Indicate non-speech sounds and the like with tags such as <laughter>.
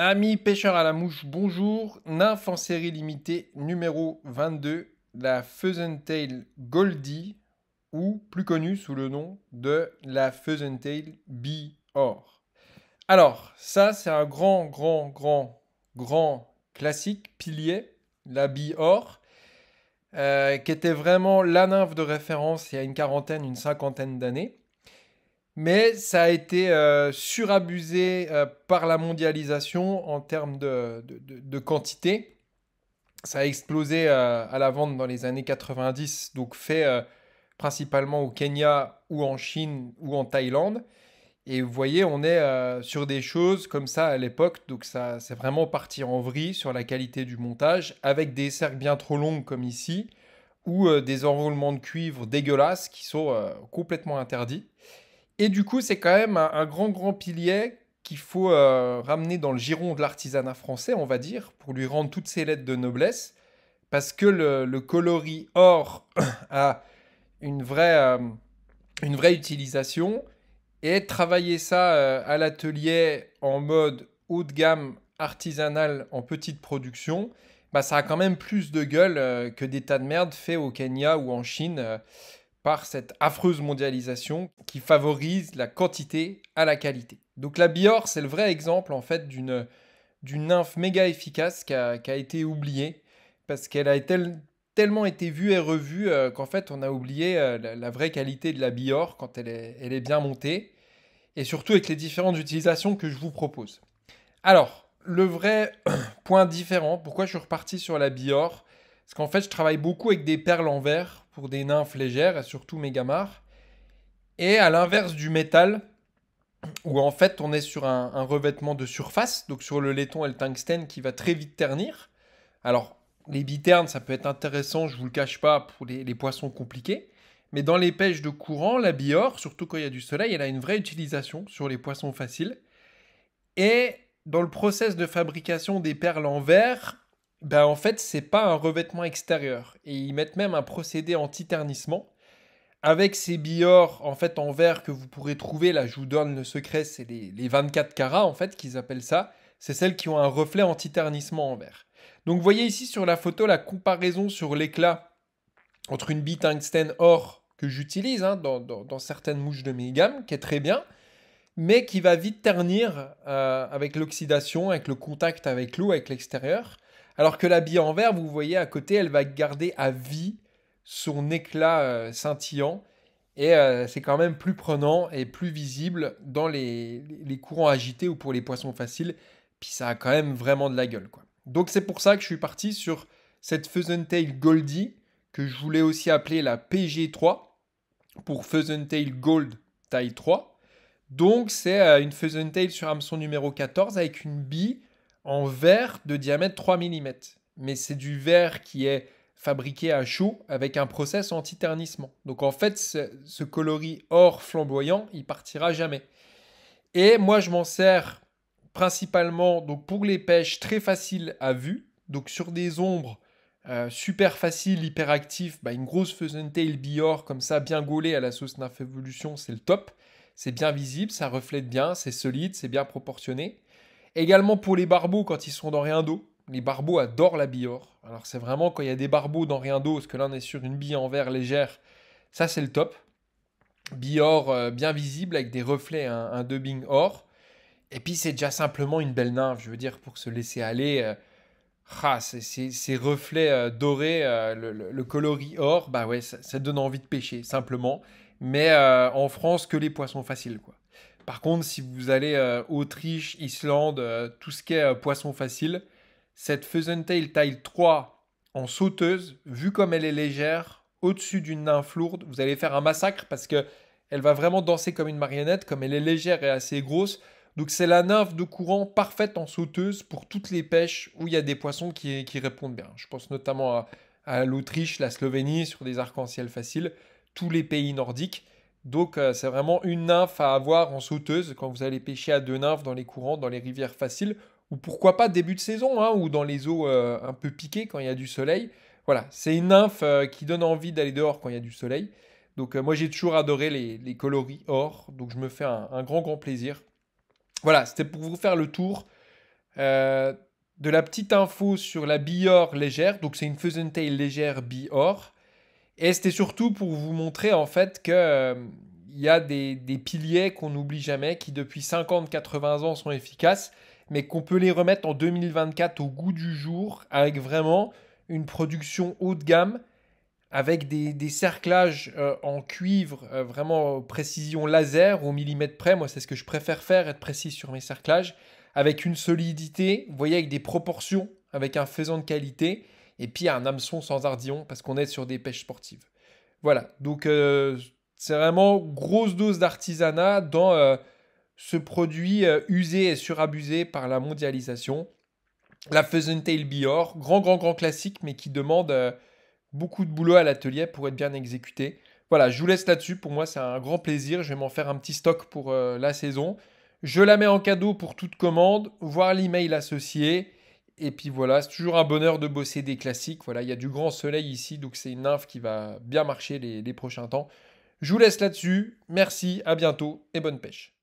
Amis pêcheurs à la mouche, bonjour. Nymphe en série limitée numéro 22, la tail Goldie, ou plus connue sous le nom de la Pheasentail B or Alors, ça, c'est un grand, grand, grand, grand classique, pilier, la Bi-Or, euh, qui était vraiment la nymphe de référence il y a une quarantaine, une cinquantaine d'années mais ça a été euh, surabusé euh, par la mondialisation en termes de, de, quantité. Ça a explosé euh, à la vente dans les années 90, donc fait principalement au Kenya ou en Chine ou en Thaïlande. Et vous voyez, on est sur des choses comme ça à l'époque, donc ça c'est vraiment parti en vrille sur la qualité du montage, avec des cercles bien trop longs comme ici, ou des enroulements de cuivre dégueulasses qui sont complètement interdits. Et du coup, c'est quand même un, grand, grand pilier qu'il faut euh, ramener dans le giron de l'artisanat français, on va dire, pour lui rendre toutes ses lettres de noblesse, parce que le, coloris or <clears throat> a une vraie, euh, une vraie utilisation, et travailler ça euh, à l'atelier en mode haut de gamme artisanal en petite production, bah, ça a quand même plus de gueule que des tas de merde faits au Kenya ou en Chine par cette affreuse mondialisation qui favorise la quantité à la qualité. Donc la Biore, c'est le vrai exemple en fait d'une d'une nymphe méga efficace qui a, été oubliée parce qu'elle a tellement été vue et revue euh, qu'en fait on a oublié euh, la, vraie qualité de la Biore quand elle est, bien montée et surtout avec les différentes utilisations que je vous propose. Alors, le vrai <clears throat> point différent, pourquoi je suis reparti sur la Biore parce qu'en fait je travaille beaucoup avec des perles en verre pour des nymphes légères, et surtout mégamars. Et à l'inverse du métal, où en fait on est sur un, revêtement de surface, donc sur le laiton et le tungstène qui va très vite ternir. Alors les biternes, ça peut être intéressant, je vous le cache pas, pour les, les poissons compliqués. Mais dans les pêches de courant, la biore, surtout quand il y a du soleil, elle a une vraie utilisation sur les poissons faciles. Et dans le process de fabrication des perles en verre, ben, en fait, c'est pas un revêtement extérieur. Et ils mettent même un procédé anti-ternissement. Avec ces billes en fait en verre que vous pourrez trouver, là je vous donne le secret, c'est les, 24 carats en fait qu'ils appellent ça. C'est celles qui ont un reflet anti-ternissement en verre. Donc vous voyez ici sur la photo la comparaison sur l'éclat entre une bille tungstène or que j'utilise hein, dans, certaines mouches de mes gammes, qui est très bien, mais qui va vite ternir euh, avec l'oxydation, avec le contact avec l'eau, avec l'extérieur. Alors que la bille en verre, vous voyez à côté, elle va garder à vie son éclat euh, scintillant. Et euh, c'est quand même plus prenant et plus visible dans les, courants agités ou pour les poissons faciles. Puis ça a quand même vraiment de la gueule. Quoi. Donc c'est pour ça que je suis parti sur cette tail Goldie, que je voulais aussi appeler la PG3, pour tail Gold taille 3. Donc c'est euh, une tail sur hameçon numéro 14 avec une bille en verre de diamètre 3 mm. Mais c'est du verre qui est fabriqué à chaud avec un process anti-ternissement. Donc en fait, ce, coloris or flamboyant, il partira jamais. Et moi, je m'en sers principalement donc pour les pêches très faciles à vue, donc sur des ombres euh, super faciles, hyper actifs, bah une grosse tail bior comme ça, bien gaulée à la sauce Nymph Evolution, c'est le top. C'est bien visible, ça reflète bien, c'est solide, c'est bien proportionné. Également pour les barbeaux quand ils sont dans rien d'eau. Les barbeaux adorent la billore. Alors c'est vraiment quand il y a des barbeaux dans rien d'eau, parce que là on est sur une bille en verre légère, ça c'est le top. Bille euh, bien visible avec des reflets, un dubbing or. Et puis c'est déjà simplement une belle nymphe, je veux dire, pour se laisser aller. Euh. Ah, ces reflets euh, dorés, le, coloris or, bah ouais, ça, donne envie de pêcher, simplement. Mais en France, que les poissons faciles, quoi. Par contre, si vous allez à euh, Autriche, Islande, euh, tout ce qui est euh, poisson facile, cette Tail taille 3 en sauteuse, vu comme elle est légère, au-dessus d'une nymphe lourde, vous allez faire un massacre parce que elle va vraiment danser comme une marionnette, comme elle est légère et assez grosse. Donc c'est la nymphe de courant parfaite en sauteuse pour toutes les pêches où il y a des poissons qui, répondent bien. Je pense notamment à l'Autriche, la Slovénie, sur des arcs-en-ciel faciles, tous les pays nordiques. Donc euh, c'est vraiment une nymphe à avoir en sauteuse quand vous allez pêcher à deux nymphes dans les courants, dans les rivières faciles, ou pourquoi pas début de saison, hein, ou dans les eaux euh, un peu piquées quand il y a du soleil. Voilà, c'est une nymphe euh, qui donne envie d'aller dehors quand il y a du soleil. Donc moi j'ai toujours adoré les, coloris or, donc je me fais un, grand grand plaisir. Voilà, c'était pour vous faire le tour de la petite info sur la or légère. Donc c'est une taille légère biore et c'était surtout pour vous montrer en fait que euh, il y a des, des piliers qu'on n'oublie jamais, qui depuis 50-80 ans sont efficaces, mais qu'on peut les remettre en 2024 au goût du jour, avec vraiment une production haut de gamme, avec des, des cerclages euh, en cuivre, euh, vraiment précision laser, au millimètre près. Moi, c'est ce que je préfère faire, être précis sur mes cerclages, avec une solidité, vous voyez, avec des proportions, avec un faisant de qualité et puis un hameçon sans ardillon parce qu'on est sur des pêches sportives. Voilà, donc euh, c'est vraiment grosse dose d'artisanat dans euh, ce produit euh, usé et surabusé par la mondialisation. La Pheasant Tail Bior, grand, grand, grand classique, mais qui demande beaucoup de boulot à l'atelier pour être bien exécuté. Voilà, je vous laisse là-dessus. Pour moi, c'est un grand plaisir. Je vais m'en faire un petit stock pour la saison. Je la mets en cadeau pour toute commande, Voir l'email associé. Et puis voilà, c'est toujours un bonheur de bosser des classiques. Voilà, il y a du grand soleil ici, donc c'est une nymphe qui va bien marcher les, les prochains temps. Je vous laisse là-dessus. Merci, à bientôt et bonne pêche.